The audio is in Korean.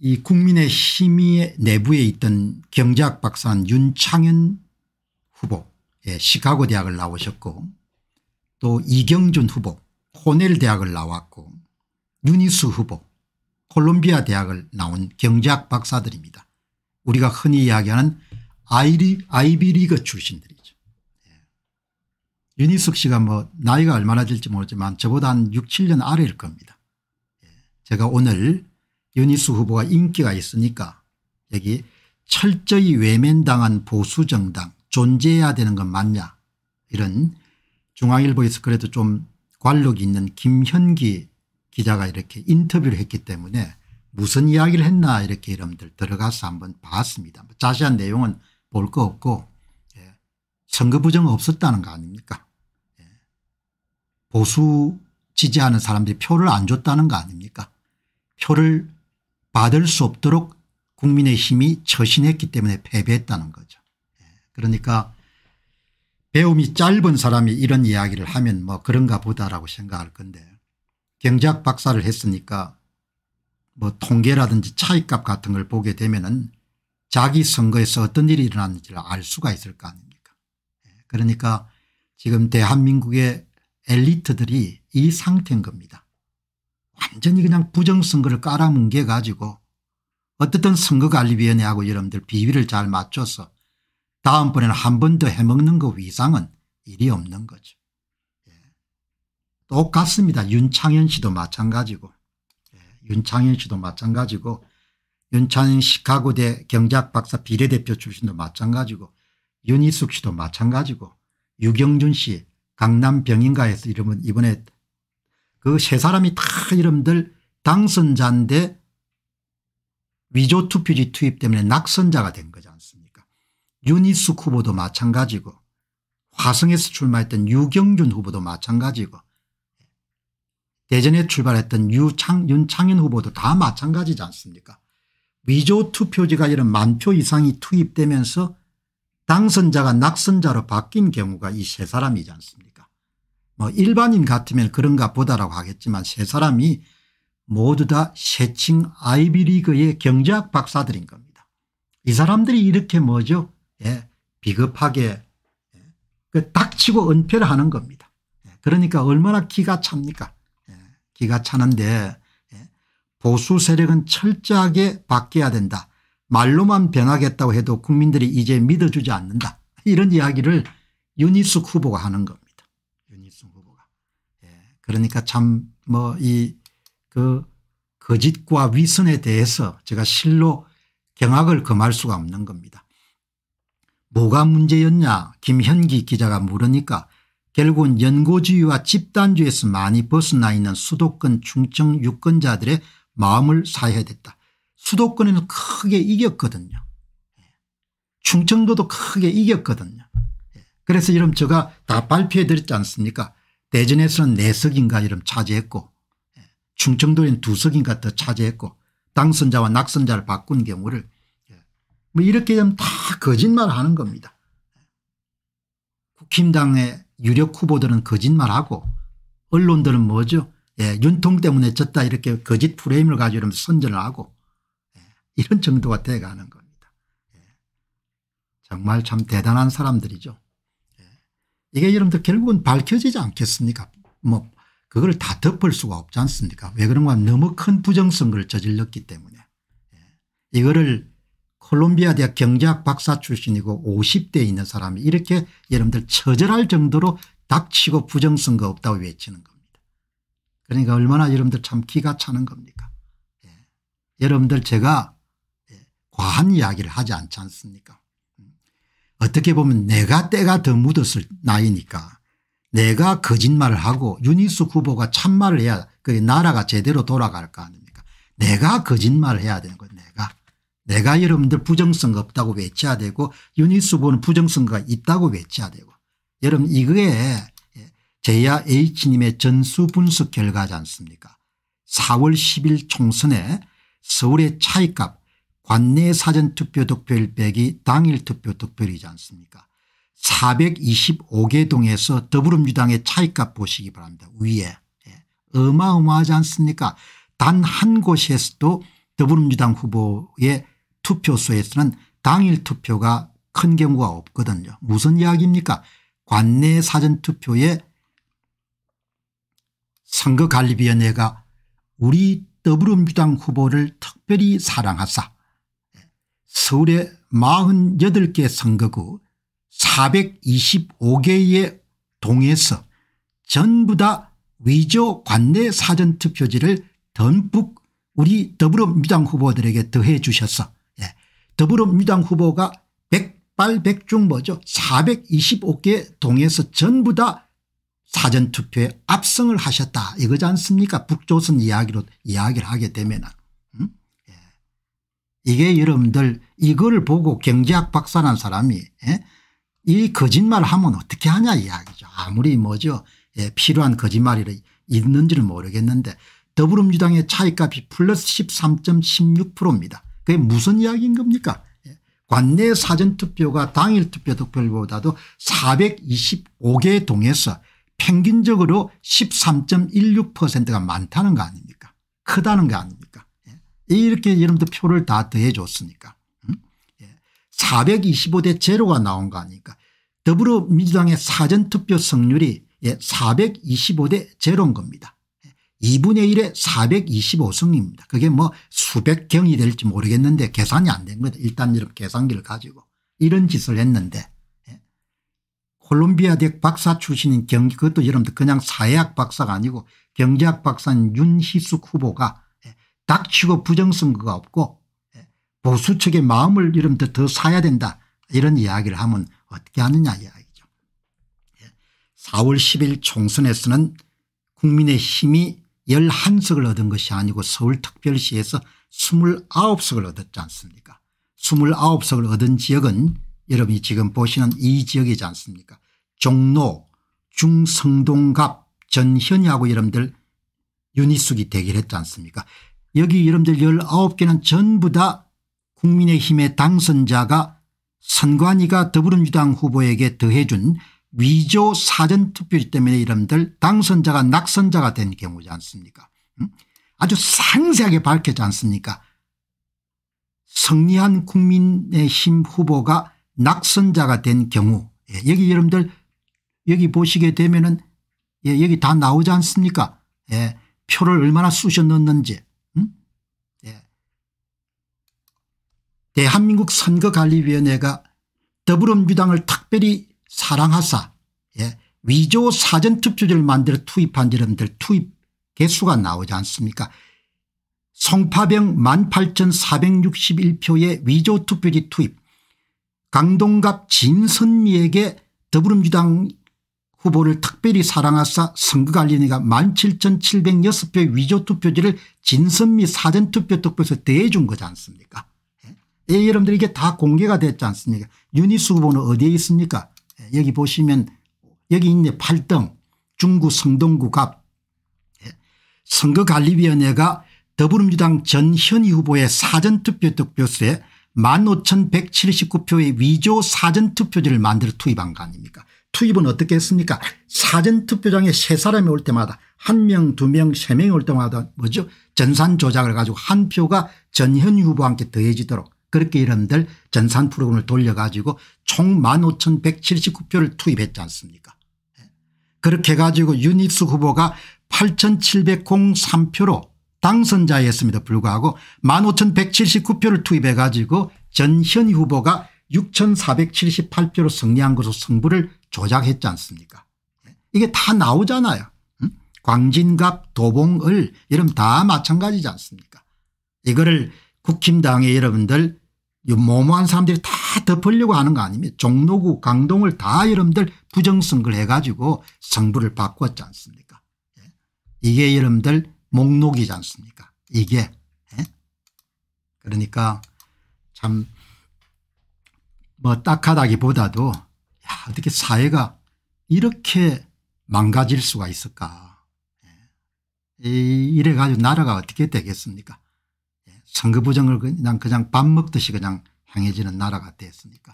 이 국민의 힘이 내부에 있던 경제학 박사인 윤창현 후보 예, 시카고 대학을 나오셨고 또 이경준 후보 코넬 대학을 나왔고 유니스 후보 콜롬비아 대학을 나온 경제학 박사들입니다. 우리가 흔히 이야기하는 아이리, 아이비리그 출신들이죠. 예. 유니숙 씨가 뭐 나이가 얼마나 될지 모르지만 저보다 한 6, 7년 아래일 겁니다. 예. 제가 오늘 연희수 후보가 인기가 있으니까 여기 철저히 외면당한 보수정당 존재해야 되는 건 맞냐 이런 중앙일보에서 그래도 좀 관록이 있는 김현기 기자가 이렇게 인터뷰를 했기 때문에 무슨 이야기를 했나 이렇게 여러분들 들어가서 한번 봤습니다. 뭐 자세한 내용은 볼 거 없고 예. 선거 부정 없었다는 거 아닙니까 예. 보수 지지하는 사람들이 표를 안 줬다는 거 아닙니까 표를 받을 수 없도록 국민의힘이 처신했기 때문에 패배했다는 거죠. 예, 그러니까 배움이 짧은 사람이 이런 이야기를 하면 뭐 그런가 보다라고 생각할 건데 경제학 박사를 했으니까 뭐 통계라든지 차익값 같은 걸 보게 되면 은 자기 선거에서 어떤 일이 일어났는지를 알 수가 있을 거 아닙니까 예, 그러니까 지금 대한민국의 엘리트들이 이 상태인 겁니다. 완전히 그냥 부정선거를 깔아뭉개 가지고 어떻든 선거관리위원회하고 여러분들 비위를 잘 맞춰서 다음번에는 한 번 더 해먹는 거 위상은 일이 없는 거죠. 예. 똑같습니다. 윤창현 씨도 마찬가지고 예. 윤창현 씨도 마찬가지고 윤창현 시카고대 경제학박사 비례대표 출신도 마찬가지고 윤희숙 씨도 마찬가지고 유경준 씨 강남 병인가에서 이러면 이번에 그세 사람이 다 이름들 당선자인데 위조 투표지 투입 때문에 낙선자가 된 거지 않습니까 유니스 후보도 마찬가지고 화성에서 출마했던 유경준 후보도 마찬가지고 대전에 출발했던 유창, 윤창현 후보도 다 마찬가지지 않습니까 위조 투표지가 이런 만표 이상이 투입되면서 당선자가 낙선자로 바뀐 경우가 이 세 사람이지 않습니까 뭐 일반인 같으면 그런가 보다라고 하겠지만 세 사람이 모두 다 세칭 아이비리그의 경제학 박사들인 겁니다. 이 사람들이 이렇게 뭐죠? 예, 비겁하게 예, 닥치고 그 은폐를 하는 겁니다. 예, 그러니까 얼마나 기가 찹니까? 예, 기가 차는데 예, 보수 세력은 철저하게 바뀌어야 된다. 말로만 변하겠다고 해도 국민들이 이제 믿어주지 않는다. 이런 이야기를 유니스 후보가 하는 겁니다. 그러니까 참 뭐이그 거짓과 위선에 대해서 제가 실로 경악을 금할 수가 없는 겁니다. 뭐가 문제였냐 김현기 기자가 물으니까 결국은 연고주의와 집단주의에서 많이 벗어나 있는 수도권 충청 유권자들의 마음을 사야 됐다. 수도권에는 크게 이겼거든요. 충청도도 크게 이겼거든요. 예. 그래서 이런 제가 다 발표해 드렸지 않습니까 대전에서는 네석인가 이름 차지했고 예, 충청도에는 두석인가 더 차지했고 당선자와 낙선자를 바꾼 경우를 예, 뭐 이렇게 되면 다 거짓말하는 겁니다. 국힘당의 유력 후보들은 거짓말하고 언론들은 뭐죠 예, 윤통 때문에 졌다 이렇게 거짓 프레임을 가지고 이러면 선전을 하고 예, 이런 정도가 돼가는 겁니다. 예. 정말 참 대단한 사람들이죠. 이게 여러분들 결국은 밝혀지지 않겠습니까 뭐 그걸 다 덮을 수가 없지 않습니까 왜 그런가 너무 큰 부정선거를 저질렀기 때문에 예. 이거를 콜롬비아 대학 경제학 박사 출신이고 50대에 있는 사람이 이렇게 여러분들 처절할 정도로 닥치고 부정선거 없다고 외치는 겁니다. 그러니까 얼마나 여러분들 참 기가 차는 겁니까 예. 여러분들 제가 예. 과한 이야기를 하지 않지 않습니까 어떻게 보면 내가 때가 더 묻었을 나이니까 내가 거짓말을 하고 유니스 후보가 참말을 해야 그 나라가 제대로 돌아갈 거 아닙니까 내가 거짓말을 해야 되는 거예요 내가. 내가 여러분들 부정선거 없다고 외쳐야 되고 유니스 후보는 부정선거가 있다고 외쳐야 되고 여러분 이거에 예, 제야 H님의 전수 분석 결과지 않습니까 4월 10일 총선에 서울의 차이값 관내 사전투표 득표일 빼기 당일 투표 득표일이지 않습니까 425개 동에서 더불어민주당의 차이값 보시기 바랍니다. 위에 예. 어마어마하지 않습니까 단 한 곳에서도 더불어민주당 후보의 투표소에서는 당일 투표가 큰 경우가 없거든요. 무슨 이야기입니까 관내 사전투표에 선거관리위원회가 우리 더불어민주당 후보를 특별히 사랑하사 서울에 48개 선거구 425개의 동에서 전부 다 위조 관내 사전투표지를 듬뿍 우리 더불어민주당 후보들에게 더해 주셔서 예. 더불어민주당 후보가 백발백중 뭐죠 425개 동에서 전부 다 사전투표에 압승을 하셨다 이거지 않습니까 북조선 이야기로 이야기를 하게 되면 이게 여러분들 이거를 보고 경제학 박사란 사람이 예? 이 거짓말 하면 어떻게 하냐 이야기죠. 아무리 뭐죠 예, 필요한 거짓말이 있는지는 모르겠는데 더불어민주당의 차이값이 플러스 13.16%입니다. 그게 무슨 이야기인 겁니까 예, 관내 사전투표가 당일 투표 득표율보다도 425개 동에서 평균적으로 13.16%가 많다는 거 아닙니까 크다는 거 아닙니까 이렇게 여러분들 표를 다 더해 줬으니까. 425대 예. 제로가 나온 거 아닙니까 더불어민주당의 사전투표 성률이 425대 예, 제로인 겁니다. 2분의 예. 1에 425승입니다. 그게 뭐 수백 경이 될지 모르겠는데 계산이 안 된 거죠. 일단 이런 계산기를 가지고 이런 짓을 했는데 콜롬비아 대 박사 출신인 경기 그것도 여러분들 그냥 사회학 박사가 아니고 경제학 박사인 윤희숙 후보가 닥치고 부정선거가 없고 예, 보수 측의 마음을 이름면터더 사야 된다 이런 이야기를 하면 어떻게 하느냐 이야기죠. 4월 예, 10일 총선에서는 국민의힘이 11석을 얻은 것이 아니고 서울특별시에서 29석을 얻었지 않습니까 29석을 얻은 지역은 여러분이 지금 보시는 이 지역이지 않습니까 종로 중성동갑 전현이하고 여러분들 유니숙이 대결했지 않습니까 여기 여러분들 19개는 전부 다 국민의힘의 당선자가 선관위가 더불어민주당 후보에게 더해준 위조 사전투표 때문에 여러분들 당선자가 낙선자가 된 경우지 않습니까 음? 아주 상세하게 밝혀지 않습니까 승리한 국민의힘 후보가 낙선자가 된 경우 예, 여기 여러분들 여기 보시게 되면은 예, 여기 다 나오지 않습니까 예, 표를 얼마나 쑤셔 넣는지 었 대한민국 선거관리위원회가 더불어민주당을 특별히 사랑하사 예, 위조 사전투표지를 만들어 투입한 여러분들 투입 개수가 나오지 않습니까 송파병 18,461표의 위조 투표지 투입 강동갑 진선미에게 더불어민주당 후보를 특별히 사랑하사 선거관리위원회가 17,706표의 위조 투표지를 진선미 사전투표 특표에서 대해준 거지 않습니까 예, 여러분들 이게 다 공개가 됐지 않습니까 유니스 후보는 어디에 있습니까 예, 여기 보시면 여기 있네 8등 중구 성동구 갑 예. 선거관리위원회가 더불어민주당 전현희 후보의 사전투표 득표수에 15,179표의 위조 사전투표지를 만들어 투입한 거 아닙니까 투입은 어떻게 했습니까 사전투표장에 세 사람이 올 때마다 한 명 두 명 세 명이 올 때마다 뭐죠 전산 조작을 가지고 한 표가 전현희 후보와 함께 더해지도록 그렇게 이러들 전산 프로그램을 돌려가지고 총 15,179표를 투입했지 않습니까 예. 그렇게 해 가지고 유니스 후보가 8,703표로 당선자였음에도 불구하고 15,179표를 투입해 가지고 전현희 후보가 6,478표로 승리한 것으로 승부를 조작했지 않습니까 예. 이게 다 나오잖아요. 응? 광진갑 도봉을 이름 다 마찬가지지 않습니까 이거를 국힘당의 여러분들 모모한 사람들이 다 덮으려고 하는 거 아닙니까 종로구 강동을 다 여러분들 부정선거를 해가지고 정부를 바꿨지 않습니까 예. 이게 여러분들 목록이지 않습니까 이게 예. 그러니까 참 뭐 딱하다기보다도 야 어떻게 사회가 이렇게 망가질 수가 있을까 예. 이래가지고 나라가 어떻게 되겠습니까 선거부정을 그냥 그냥 밥 먹듯이 그냥 향해지는 나라가 됐으니까